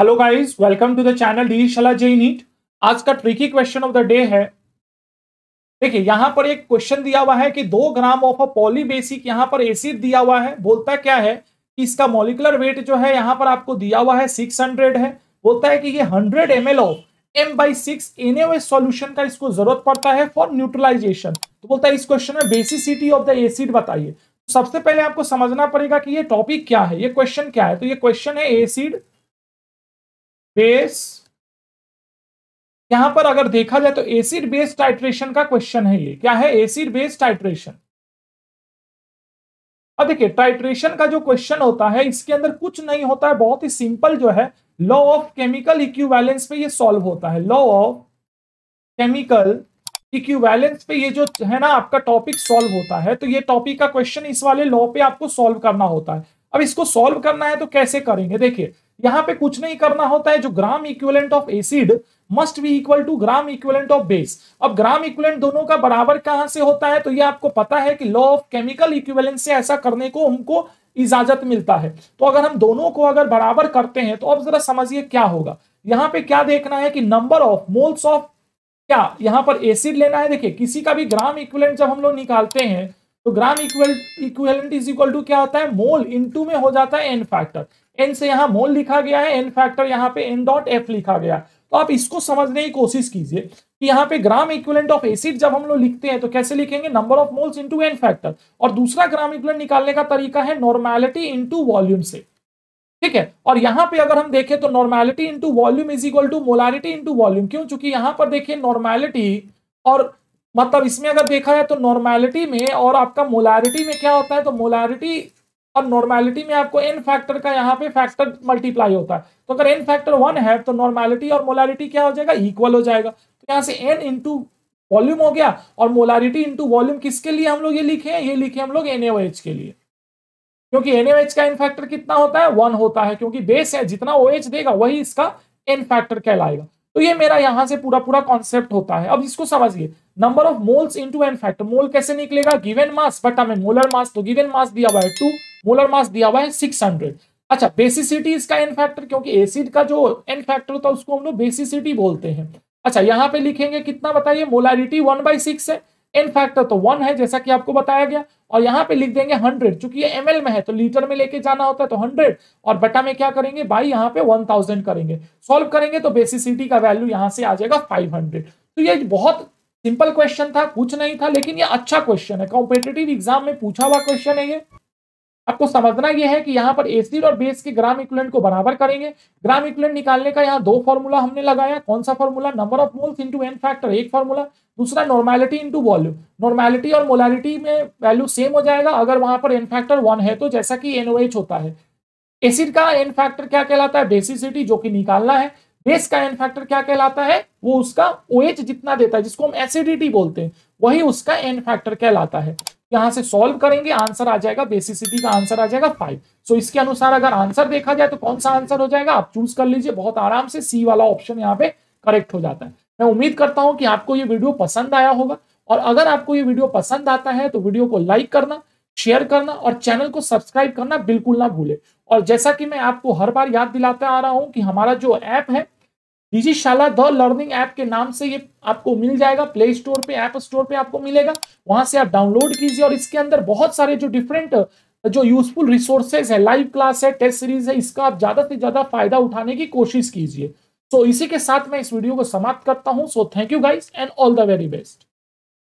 hello guys welcome to the channel शला JEE NEET आज का tricky question of the day है देखिए यहां पर एक क्वेश्चन दिया हुआ है कि दो ग्राम ऑफ अ पॉलीबेसिक यहां पर एसिड दिया हुआ है बोलता क्या है कि इसका मोलिकुलर वेट जो है यहां पर आपको दिया हुआ है 600 है बोलता है कि ये 100 M L of M by six N solution का इसको जरूरत पड़ता है फॉर न्यूट्रलाइजेशन तो बोलता है इस क्वेश्चन में बेसिसिटी ऑफ द एसिड बताइए तो सबसे पहले आपको समझना पड़ेगा कि ये टॉपिक क्या है ये क्वेश्चन क्या है तो ये क्वेश्चन है एसिड बेस यहां पर अगर देखा जाए तो एसिड बेस टाइट्रेशन का क्वेश्चन है ये क्या है एसिड बेस टाइट्रेशन अब देखिए टाइट्रेशन का जो क्वेश्चन होता है इसके अंदर कुछ नहीं होता है बहुत ही सिंपल जो है लॉ ऑफ केमिकल इक्विवेलेंस पे ये सॉल्व होता है लॉ ऑफ केमिकल इक्विवेलेंस पे ये जो है ना आपका टॉपिक सॉल्व होता है तो ये टॉपिक का क्वेश्चन इस वाले लॉ पे आपको सॉल्व करना होता है अब इसको सॉल्व करना है तो कैसे करेंगे देखिए यहां पे कुछ नहीं करना होता है जो gram equivalent of acid must be equal to gram equivalent of base अब ग्राम इक्विवेलेंट दोनों का बराबर कहां से होता है तो ये आपको पता है कि लॉ ऑफ केमिकल इक्विवेलेंट से ऐसा करने को हमको इजाजत मिलता है तो अगर हम दोनों को अगर बराबर करते हैं तो अब जरा समझिए क्या होगा यहाँ पे क्या देखना है कि नंबर ऑफ मोल्स ऑफ क्या यहाँ पर एसिड लेना है देखिए किसी का भी ग्राम इक्विवेलेंट जब हम लोग निकालते हैं तो gram equal equivalent is equal to क्या होता है मोल इनटू में हो जाता है एन फैक्टर एन से यहां मोल लिखा गया है एन फैक्टर यहाँ पे एन डॉट एफ लिखा गया तो आप इसको समझने की कोशिश कीजिए कि यहाँ पे ग्राम इक्वलेंट ऑफ एसिड जब हम लोग लिखते हैं तो कैसे लिखेंगे number of moles into N factor और दूसरा ग्राम इक्विलेंट निकालने का तरीका है नॉर्मैलिटी इंटू वॉल्यूम से ठीक है और यहाँ पे अगर हम देखें तो normality into volume is equal to molarity into volume क्यों चूंकि यहाँ पर देखिए नॉर्मैलिटी और मतलब इसमें अगर देखा जाए तो नॉर्मैलिटी में और आपका मोलारिटी में क्या होता है तो मोलारिटी और नॉर्मैलिटी में आपको एन फैक्टर का यहाँ पे फैक्टर मल्टीप्लाई होता है तो अगर एन फैक्टर वन है तो नॉर्मैलिटी और मोलारिटी क्या हो जाएगा इक्वल हो जाएगा तो यहाँ से एन इंटू वॉल्यूम हो गया और मोलारिटी इंटू वॉल्यूम किसके लिए हम लोग ये लिखे हैं ये लिखे हम लोग एन के लिए क्योंकि एन का एन फैक्टर कितना होता है वन होता है क्योंकि बेस है जितना ओ देगा वही इसका एन फैक्टर कहलाएगा तो ये मेरा यहाँ से पूरा पूरा कॉन्सेप्ट होता है अब इसको समझिए number of moles into N factor mole कैसे निकलेगा गिवन मास बट हमें मोलर मास तो गिवन मास दिया हुआ है टू मोलर मास दिया हुआ है सिक्स हंड्रेड अच्छा बेसिसिटी इसका एन फैक्टर क्योंकि एसिड का जो एन फैक्टर होता है उसको हम लोग बेसिसिटी बोलते हैं अच्छा यहाँ पे लिखेंगे कितना बताइए मोलारिटी वन बाई सिक्स है एन फैक्टर तो वन है जैसा कि आपको बताया गया और यहाँ पे लिख देंगे हंड्रेड चूंकि ये एम में है तो लीटर में लेके जाना होता है तो हंड्रेड और बटा में क्या करेंगे बाई यहाँ पे वन थाउजेंड करेंगे सॉल्व करेंगे तो बेसिसिटी का वैल्यू यहाँ से आ जाएगा फाइव हंड्रेड तो ये बहुत सिंपल क्वेश्चन था कुछ नहीं था लेकिन ये अच्छा क्वेश्चन है कॉम्पिटेटिव एग्जाम में पूछा हुआ क्वेश्चन है ये आपको समझना यह है कि यहाँ पर एसिड और बेस के ग्राम इक्वलेंट को बराबर करेंगे ग्राम इक्वलेंट निकालने का यहाँ दो फॉर्मूला हमने लगाया कौन सा formula number of moles into N factor एक फॉर्मूला दूसरा नॉर्मैलिटी इंटू वॉल्यूम नॉर्मैलिटी और मोलैलिटी में वैल्यू सेम हो जाएगा अगर वहां पर एन फैक्टर वन है तो जैसा कि एन होता है एसिड का एन फैक्टर क्या कहलाता है बेसिसिटी जो कि निकालना है बेस का एन फैक्टर क्या कहलाता है वो उसका ओएच OH जितना देता है जिसको हम एसिडिटी बोलते हैं वही उसका एन फैक्टर कहलाता है यहां से सॉल्व करेंगे आंसर आ जाएगा बेसिसिटी का आंसर आ जाएगा फाइव सो so, इसके अनुसार अगर आंसर देखा जाए तो कौन सा आंसर हो जाएगा आप चूज कर लीजिए बहुत आराम से सी वाला ऑप्शन यहाँ पे करेक्ट हो जाता है मैं उम्मीद करता हूं कि आपको ये वीडियो पसंद आया होगा और अगर आपको ये वीडियो पसंद आता है तो वीडियो को लाइक करना शेयर करना और चैनल को सब्सक्राइब करना बिल्कुल ना भूले और जैसा कि मैं आपको हर बार याद दिलाता आ रहा हूं कि हमारा जो ऐप है शाला द लर्निंग ऐप के नाम से ये आपको मिल जाएगा प्ले स्टोर पे ऐप स्टोर पे आपको मिलेगा वहां से आप डाउनलोड कीजिए और इसके अंदर बहुत सारे जो डिफरेंट जो यूजफुल रिसोर्सेज है लाइव क्लास है टेस्ट सीरीज है इसका आप ज्यादा से ज्यादा फायदा उठाने की कोशिश कीजिए सो तो so, इसी के साथ मैं इस वीडियो को समाप्त करता हूँ so thank you guys and all the very best